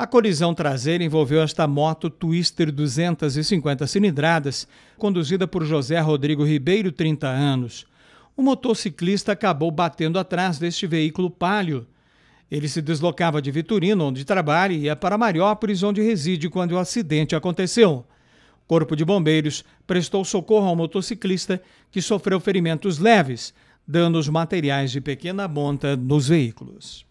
A colisão traseira envolveu esta moto Twister 250 cilindradas, conduzida por José Rodrigo Ribeiro, 30 anos. O motociclista acabou batendo atrás deste veículo Palio. Ele se deslocava de Vitorino, onde trabalha, e ia para Mariópolis, onde reside, quando o acidente aconteceu. O Corpo de Bombeiros prestou socorro ao motociclista, que sofreu ferimentos leves, danos materiais de pequena monta nos veículos.